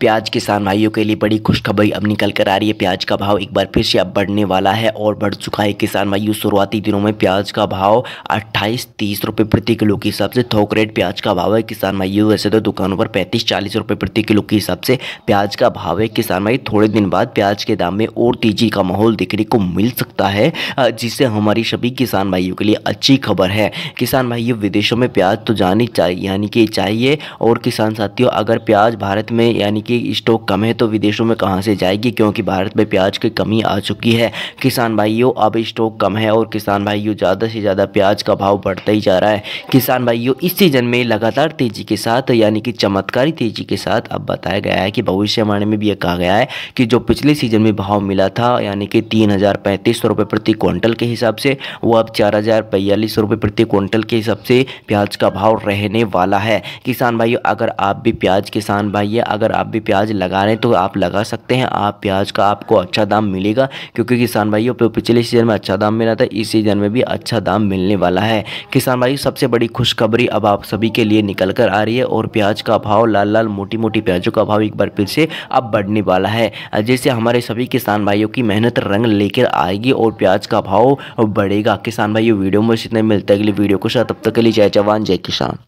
प्याज किसान भाइयों के लिए बड़ी खुशखबरी अब निकल कर आ रही है प्याज का भाव एक बार फिर से अब बढ़ने वाला है और बढ़ चुका है किसान भाइयों शुरुआती दिनों में प्याज का भाव 28 तीस रुपये प्रति किलो के हिसाब से थोक रेट प्याज का भाव है किसान भाइयों वैसे तो दुकानों पर पैंतीस चालीस रुपये प्रति किलो के हिसाब से प्याज का भाव है किसान भाई थोड़े दिन बाद प्याज के दाम में और तेजी का माहौल देखने को मिल सकता है जिससे हमारी सभी किसान भाइयों के लिए अच्छी खबर है किसान भाइयों विदेशों में प्याज तो जानी चाहिए यानी कि चाहिए और किसान साथियों अगर प्याज भारत में यानी की स्टॉक कम है तो विदेशों में कहाँ से जाएगी क्योंकि भारत में प्याज की कमी आ चुकी है किसान भाइयों अब स्टॉक कम है और किसान भाइयों ज़्यादा से ज़्यादा प्याज का भाव बढ़ता ही जा रहा है किसान भाइयों इस सीजन में लगातार तेज़ी के साथ यानी कि चमत्कारी तेज़ी के साथ अब बताया गया है कि भविष्यवाणी में भी यह कहा गया है कि जो पिछले सीजन में भाव मिला था यानी कि तीन हज़ार पैंतीस रुपये प्रति क्विंटल के हिसाब से वो अब चार हज़ार बयालीस प्रति क्विंटल के हिसाब से प्याज का भाव रहने वाला है किसान भाइयों अगर आप भी प्याज किसान भाई अगर आप भी प्याज लगा रहे हैं तो आप लगा सकते हैं आप प्याज का आपको अच्छा दाम मिलेगा क्योंकि किसान भाइयों पर पिछले सीजन में अच्छा दाम मिला था इस सीज़न में भी अच्छा दाम मिलने वाला है किसान भाई सबसे बड़ी खुशखबरी अब आप सभी के लिए निकल कर आ रही है और प्याज का भाव लाल लाल मोटी मोटी प्याजों का भाव एक बार फिर से अब बढ़ने वाला है जैसे हमारे सभी किसान भाइयों की मेहनत रंग लेकर आएगी और प्याज का भाव बढ़ेगा किसान भाइयों वीडियो में इतने मिलते है अगली वीडियो को साथ तब तक के लिए जय जवान जय किसान